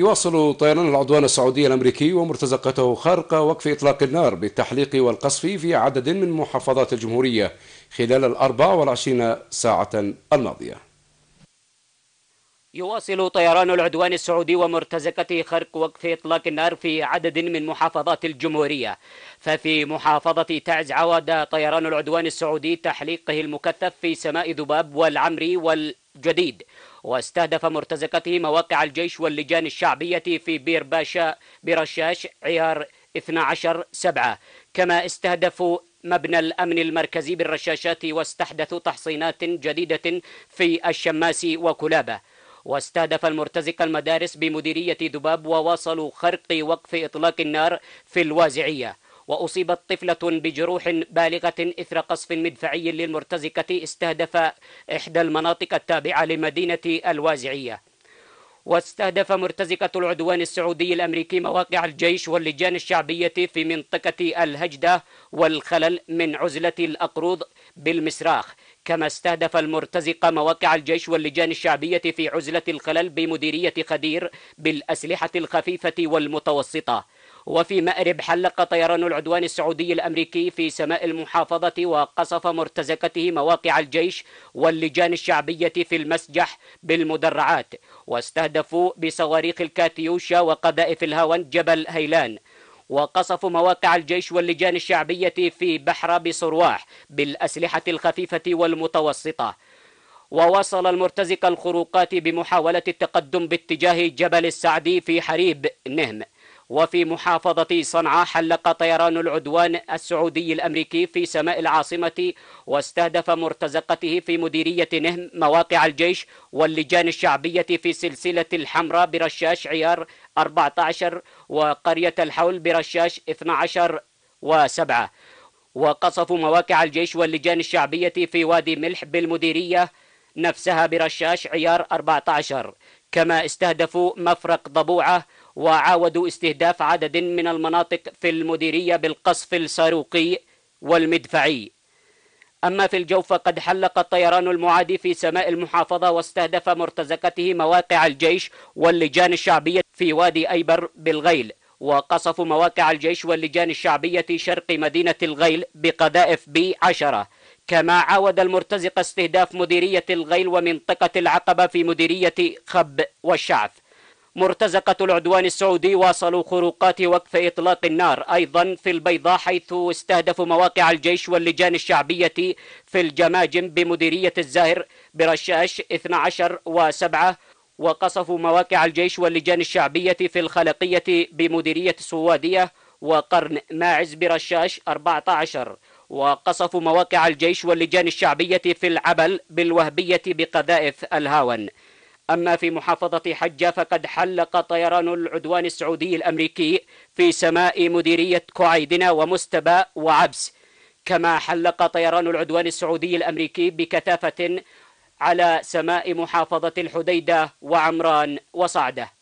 يواصل طيران العدوان السعودي الأمريكي ومرتزقته خرق وقف إطلاق النار بالتحليق والقصف في عدد من محافظات الجمهورية خلال الأربع والعشرين ساعة الماضية يواصل طيران العدوان السعودي ومرتزقته خرق وقف إطلاق النار في عدد من محافظات الجمهورية ففي محافظة تعز عود طيران العدوان السعودي تحليقه المكثف في سماء ذباب والعمري والجديد واستهدف مرتزقته مواقع الجيش واللجان الشعبية في بير باشا برشاش عيار 12 سبعة كما استهدفوا مبنى الأمن المركزي بالرشاشات واستحدثوا تحصينات جديدة في الشماس وكلابة واستهدف المرتزق المدارس بمديرية دباب وواصلوا خرق وقف إطلاق النار في الوازعية وأصيبت طفلة بجروح بالغة إثر قصف مدفعي للمرتزقة استهدف إحدى المناطق التابعة لمدينة الوازعية واستهدف مرتزقة العدوان السعودي الأمريكي مواقع الجيش واللجان الشعبية في منطقة الهجدة والخلل من عزلة الأقروض بالمسراخ كما استهدف المرتزقة مواقع الجيش واللجان الشعبية في عزلة الخلل بمديرية خدير بالأسلحة الخفيفة والمتوسطة وفي مأرب حلق طيران العدوان السعودي الأمريكي في سماء المحافظة وقصف مرتزقته مواقع الجيش واللجان الشعبية في المسجح بالمدرعات واستهدفوا بصواريخ الكاتيوشا وقذائف الهاون جبل هيلان وقصفوا مواقع الجيش واللجان الشعبية في بحر بصرواح بالأسلحة الخفيفة والمتوسطة وواصل المرتزق الخروقات بمحاولة التقدم باتجاه جبل السعدي في حريب نهم وفي محافظة صنعاء حلق طيران العدوان السعودي الأمريكي في سماء العاصمة واستهدف مرتزقته في مديرية نهم مواقع الجيش واللجان الشعبية في سلسلة الحمراء برشاش عيار 14 وقرية الحول برشاش 12 و7 وقصفوا مواقع الجيش واللجان الشعبية في وادي ملح بالمديرية نفسها برشاش عيار 14 كما استهدفوا مفرق ضبوعة وعاودوا استهداف عدد من المناطق في المديرية بالقصف الصاروخي والمدفعي أما في الجوف فقد حلق الطيران المعادي في سماء المحافظة واستهدف مرتزقته مواقع الجيش واللجان الشعبية في وادي أيبر بالغيل وقصفوا مواقع الجيش واللجان الشعبية شرق مدينة الغيل بقذائف بي عشرة كما عاود المرتزق استهداف مديرية الغيل ومنطقة العقبة في مديرية خب والشعث مرتزقة العدوان السعودي واصلوا خروقات وقف إطلاق النار أيضا في البيضاء حيث استهدفوا مواقع الجيش واللجان الشعبية في الجماجم بمديرية الزاهر برشاش 12 و7 وقصفوا مواقع الجيش واللجان الشعبية في الخلقية بمديرية السوادية وقرن ماعز برشاش 14 وقصفوا مواقع الجيش واللجان الشعبية في العبل بالوهبية بقذائف الهاون أما في محافظة حجة فقد حلق طيران العدوان السعودي الأمريكي في سماء مديرية كعيدنا ومستبى وعبس كما حلق طيران العدوان السعودي الأمريكي بكثافة على سماء محافظة الحديدة وعمران وصعده